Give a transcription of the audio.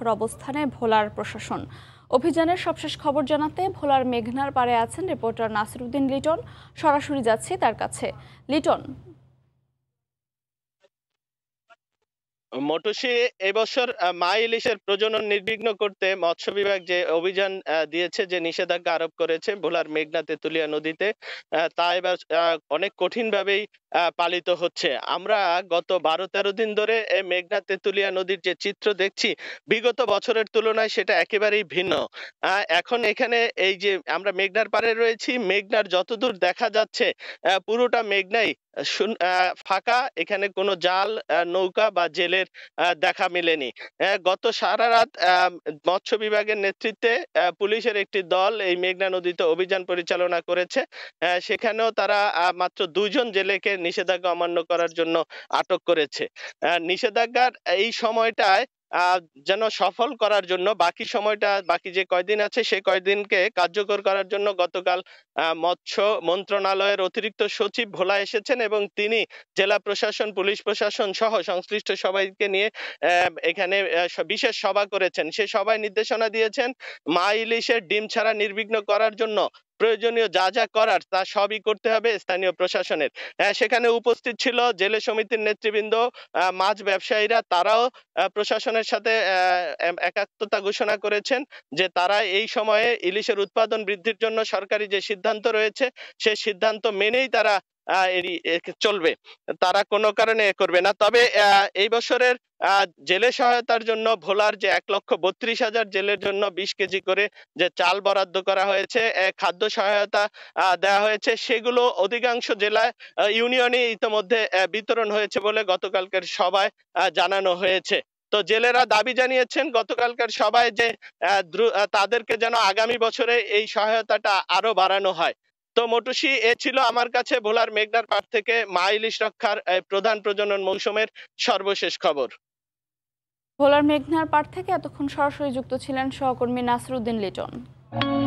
কঠোর অবস্থানে ভোলার প্রশাসন অভিযানের সবশেষ খবর জানাতে ভোলার মেঘনার পারে আছেন রিপোর্টার নাসিরুদ্দিন লিটন সরাসরি যাচ্ছি তার কাছে লিটন মটুসি এবছর মা ইলিশের প্রজনন নির্বিঘ্ন করতে মৎস্য বিভাগ যে অভিযান দিয়েছে যে নিষেধাজ্ঞা আরোপ করেছে ভোলার মেঘনা তেতুলিয়া নদীতে তা এবার অনেক কঠিনভাবেই আহ পালিত হচ্ছে আমরা গত বারো তেরো দিন ধরে এই মেঘনা তেঁতুলিয়া নদীর যে চিত্র দেখছি বিগত বছরের তুলনায় সেটা একেবারেই ভিন্ন এখন এখানে এই যে আমরা মেঘনার পারে রয়েছি মেঘনার যতদূর দেখা যাচ্ছে পুরোটা মেঘনাই ফাঁকা এখানে কোনো জাল নৌকা বা জেলের দেখা মেলেনি গত সারা রাত মৎস্য বিভাগের নেতৃত্বে পুলিশের একটি দল এই মেঘনা নদীতে অভিযান পরিচালনা করেছে সেখানেও তারা মাত্র দুজন জেলেকে নিষেধাজ্ঞা অমান্য করার জন্য আটক করেছে নিষেধাজ্ঞার এই সময়টায় যেন সফল করার জন্য বাকি সময়টা বাকি যে কয়দিন আছে সেই কয়দিনকে কার্যকর করার জন্য গতকাল মৎস্য মন্ত্রণালয়ের অতিরিক্ত সচিব ভোলা এসেছেন এবং তিনি জেলা প্রশাসন পুলিশ প্রশাসন সহ সংশ্লিষ্ট সবাইকে নিয়ে এখানে বিশেষ সভা করেছেন সে সবাই নির্দেশনা দিয়েছেন মা ইলিশের ডিম ছাড়া নির্বিঘ্ন করার জন্য প্রয়োজনীয় যা যা করার তা সবই করতে হবে স্থানীয় প্রশাসনের সেখানে উপস্থিত ছিল জেলে সমিতির নেতৃবৃন্দ মাছ ব্যবসায়ীরা তারাও প্রশাসনের সাথে একাত্মতা ঘোষণা করেছেন যে তারা এই সময়ে ইলিশের উৎপাদন বৃদ্ধির জন্য সরকারি যে সিদ্ধান্ত রয়েছে সে সিদ্ধান্ত মেনেই তারা চলবে তারা কোনো কারণে করবে না তবে এই বছরের জেলে সহায়তার জন্য ভোলার যে এক লক্ষ বত্রিশ হাজার জেলের জন্য বিশ কেজি করে যে চাল বরাদ্দ করা হয়েছে খাদ্য সহায়তা দেওয়া হয়েছে সেগুলো অধিকাংশ জেলায় ইউনিয়নে ইতিমধ্যে বিতরণ হয়েছে বলে গতকালকের সভায় জানানো হয়েছে তো জেলেরা দাবি জানিয়েছেন গতকালকার সবাই যে তাদেরকে যেন আগামী বছরে এই সহায়তাটা আরো বাড়ানো হয় তো মটুসি এ ছিল আমার কাছে ভোলার মেঘনার পাট থেকে মাইলিশ রক্ষার প্রধান প্রজনন মৌসুমের সর্বশেষ খবর ভোলার মেঘনার পাট থেকে এতক্ষণ সরাসরি যুক্ত ছিলেন সহকর্মী নাসরুদ্দিন লিটন